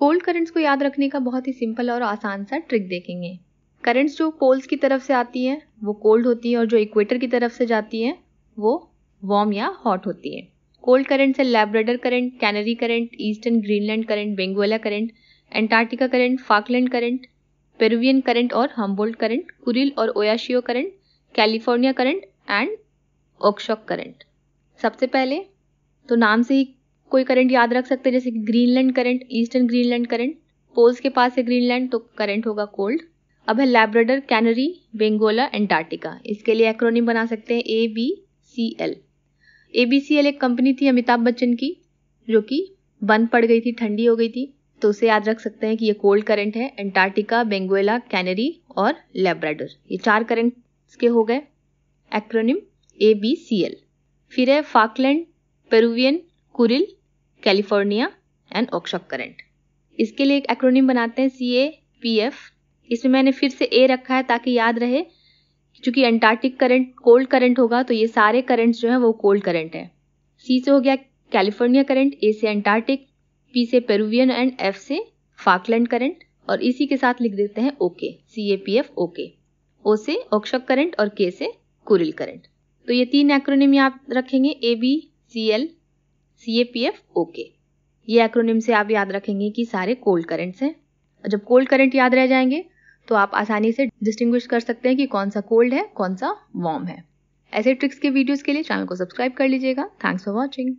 cold currents को याद रखने का बहुत ही सिंपल और आसान सा ट्रिक देखेंगे करंट्स जो पोल्स की तरफ से आती है वो कोल्ड होती है और जो इक्वेटर की तरफ से जाती है वो वार्म या हॉट होती है कोल्ड करंट से Labrador current Canary current eastern Greenland current Benguela current Antarctica current Falkland current Peruvian current और हम्बोल्ट करंट कुरिल और Oyashio current California current and Okhotsk current सबसे पहले तो नाम से ही कोई करंट याद रख सकते हैं जैसे Greenland current eastern Greenland current poles के पास है ग्रीनलैंड तो करंट होगा कोल्ड अब है लैब्रेडर कैनरी बेंगोला एंटार्क्टिका इसके लिए एक्रोनिम बना सकते हैं A B C L A B C L एक कंपनी थी अमिताभ बच्चन की जो कि बंद पड़ गई थी ठंडी हो गई थी तो उसे याद रख सकते हैं कि ये कोल्ड करंट है एंटार्क्टिका बेंगोला कैनरी और लेब्राडोर ये चार करंट के हो गए acronym A B C L फिर है Falkland Peruvian Kuril California and Okhotsk current इसके लिए एक एक्रोनिम बनाते हैं सी ए पी एफ इसमें मैंने फिर से ए रखा है ताकि याद रहे क्योंकि अंटार्कटिक करंट कोल्ड करंट होगा तो ये सारे करंट्स जो हैं वो कोल्ड करंट है सी से हो गया कैलिफोर्निया करंट ए से अंटार्कटिक पी से पेरुवियन एंड एफ से फाकलैंड करंट और इसी के साथ लिख देते हैं okay C A P F okay O से ऑक्शक करंट और के से कुरिल करंट तो ये तीन एक्रोनिम याद रखेंगे A B C L C A P F okay ये एक्रोनिम से आप याद रखेंगे कि सारे कोल्ड करेंट्स हैं जब कोल्ड करेंट याद रह जाएंगे तो आप आसानी से डिस्टिंग्विश कर सकते हैं कि कौन सा कोल्ड है कौन सा वार्म है ऐसे ट्रिक्स के वीडियोस के लिए चैनल को सब्सक्राइब कर लीजिएगा थैंक्स फॉर वॉचिंग